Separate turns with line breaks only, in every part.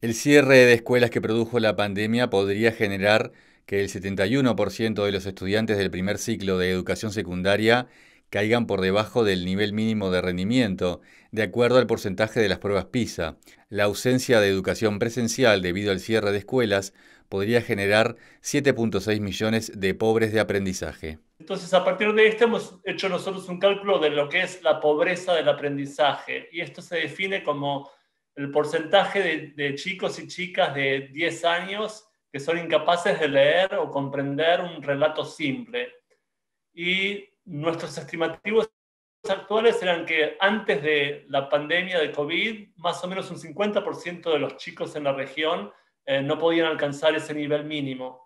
El cierre de escuelas que produjo la pandemia podría generar que el 71% de los estudiantes del primer ciclo de educación secundaria caigan por debajo del nivel mínimo de rendimiento, de acuerdo al porcentaje de las pruebas PISA. La ausencia de educación presencial debido al cierre de escuelas podría generar 7.6 millones de pobres de aprendizaje.
Entonces, a partir de esto hemos hecho nosotros un cálculo de lo que es la pobreza del aprendizaje, y esto se define como el porcentaje de, chicos y chicas de 10 años que son incapaces de leer o comprender un relato simple. Y nuestros estimativos actuales eran que antes de la pandemia de COVID, más o menos un 50% de los chicos en la región eh, no podían alcanzar ese nivel mínimo.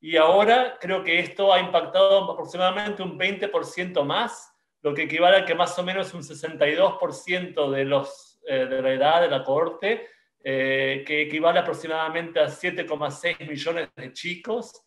Y ahora creo que esto ha impactado aproximadamente un 20% más, lo que equivale a que más o menos un 62% de los eh, de la edad de la corte eh, que equivale aproximadamente a 7,6 millones de chicos.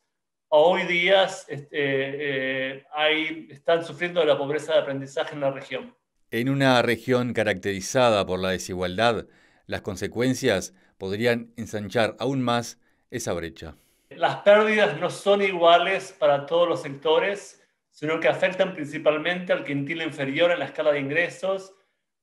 Hoy día este, eh, hay, están sufriendo de la pobreza de aprendizaje en la región.
En una región caracterizada por la desigualdad, las consecuencias podrían ensanchar aún más esa brecha.
Las pérdidas no son iguales para todos los sectores, sino que afectan principalmente al quintil inferior en la escala de ingresos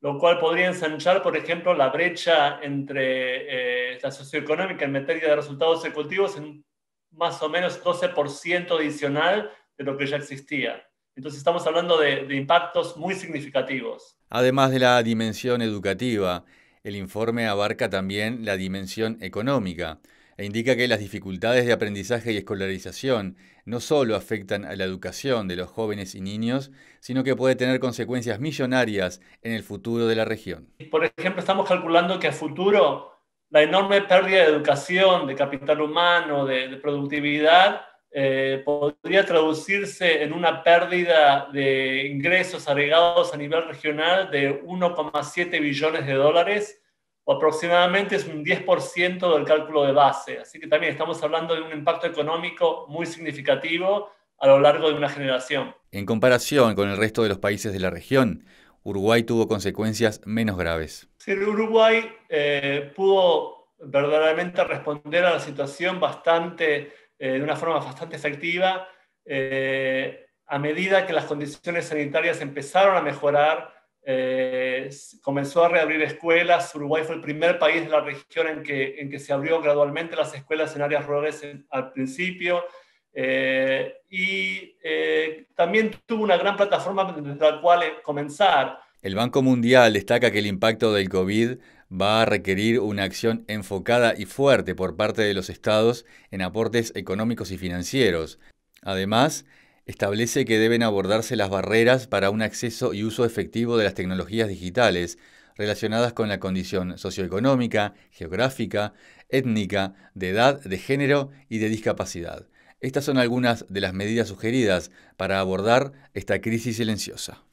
lo cual podría ensanchar, por ejemplo, la brecha entre eh, la socioeconómica en materia de resultados ejecutivos en más o menos 12% adicional de lo que ya existía. Entonces estamos hablando de impactos muy significativos.
Además de la dimensión educativa, el informe abarca también la dimensión económica e indica que las dificultades de aprendizaje y escolarización no solo afectan a la educación de los jóvenes y niños, sino que puede tener consecuencias millonarias en el futuro de la región.
Por ejemplo, estamos calculando que a futuro la enorme pérdida de educación, de capital humano, de, productividad, eh, podría traducirse en una pérdida de ingresos agregados a nivel regional de 1,7 billones de dólares o aproximadamente es un 10% del cálculo de base. Así que también estamos hablando de un impacto económico muy significativo a lo largo de una generación.
En comparación con el resto de los países de la región, Uruguay tuvo consecuencias menos graves.
Sí, Uruguay eh, pudo verdaderamente responder a la situación bastante, eh, de una forma bastante efectiva. Eh, a medida que las condiciones sanitarias empezaron a mejorar, eh, comenzó a reabrir escuelas. Uruguay fue el primer país de la región en que, en que se abrió gradualmente las escuelas en áreas rurales al principio. Eh, y eh, también tuvo una gran plataforma desde la cual comenzar.
El Banco Mundial destaca que el impacto del COVID va a requerir una acción enfocada y fuerte por parte de los estados en aportes económicos y financieros. Además, establece que deben abordarse las barreras para un acceso y uso efectivo de las tecnologías digitales relacionadas con la condición socioeconómica, geográfica, étnica, de edad, de género y de discapacidad. Estas son algunas de las medidas sugeridas para abordar esta crisis silenciosa.